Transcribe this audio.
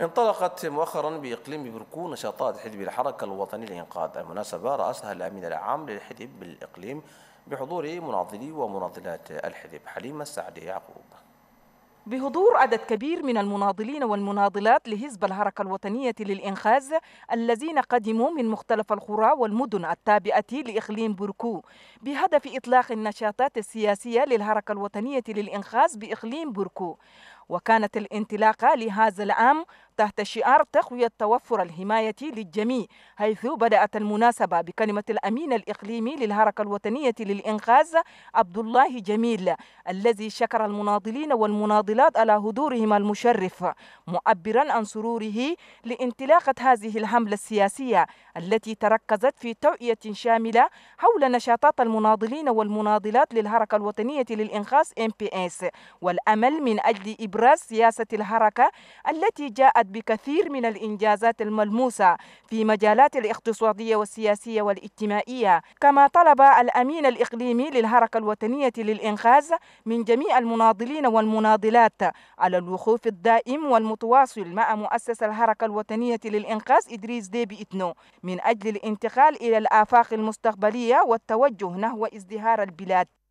انطلقت مؤخرا بإقليم بركو نشاطات حزب الحركة الوطنية للإنقاذ المناسبة رأسها الأمين العام للحزب بالإقليم بحضور مناضلي ومناضلات الحزب حليمة السعدي يعقوب بحضور عدد كبير من المناضلين والمناضلات لحزب الحركة الوطنية للإنقاذ الذين قدموا من مختلف القرى والمدن التابعة لإقليم بركو بهدف إطلاق النشاطات السياسية للحركة الوطنية للإنقاذ بإقليم بركو وكانت الانطلاقة لهذا العام تحت شعار تقوية توفر الحماية للجميع حيث بدأت المناسبة بكلمة الأمين الإقليمي للحركة الوطنية للإنقاذ عبد الله جميل الذي شكر المناضلين والمناضلات على حضورهم المشرف معبرا عن سروره لانطلاقة هذه الحملة السياسية التي تركزت في توعية شاملة حول نشاطات المناضلين والمناضلات للحركة الوطنية للإنقاذ MPS والأمل من أجل إبراز سياسة الحركة التي جاءت بكثير من الإنجازات الملموسة في مجالات الاقتصادية والسياسية والاجتماعية كما طلب الأمين الإقليمي للحركة الوطنية للإنقاذ من جميع المناضلين والمناضلات على الوقوف الدائم والمتواصل مع مؤسس الحركة الوطنية للإنقاذ إدريس ديبي إتنو من أجل الانتقال إلى الآفاق المستقبلية والتوجه نحو ازدهار البلاد